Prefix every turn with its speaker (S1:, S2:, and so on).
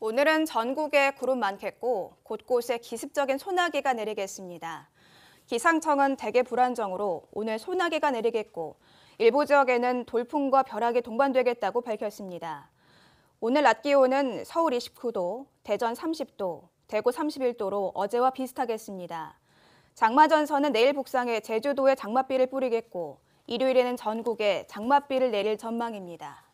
S1: 오늘은 전국에 구름 많겠고 곳곳에 기습적인 소나기가 내리겠습니다. 기상청은 대개 불안정으로 오늘 소나기가 내리겠고 일부 지역에는 돌풍과 벼락이 동반되겠다고 밝혔습니다. 오늘 낮 기온은 서울 29도, 대전 30도, 대구 31도로 어제와 비슷하겠습니다. 장마전선은 내일 북상해 제주도에 장맛비를 뿌리겠고 일요일에는 전국에 장맛비를 내릴 전망입니다.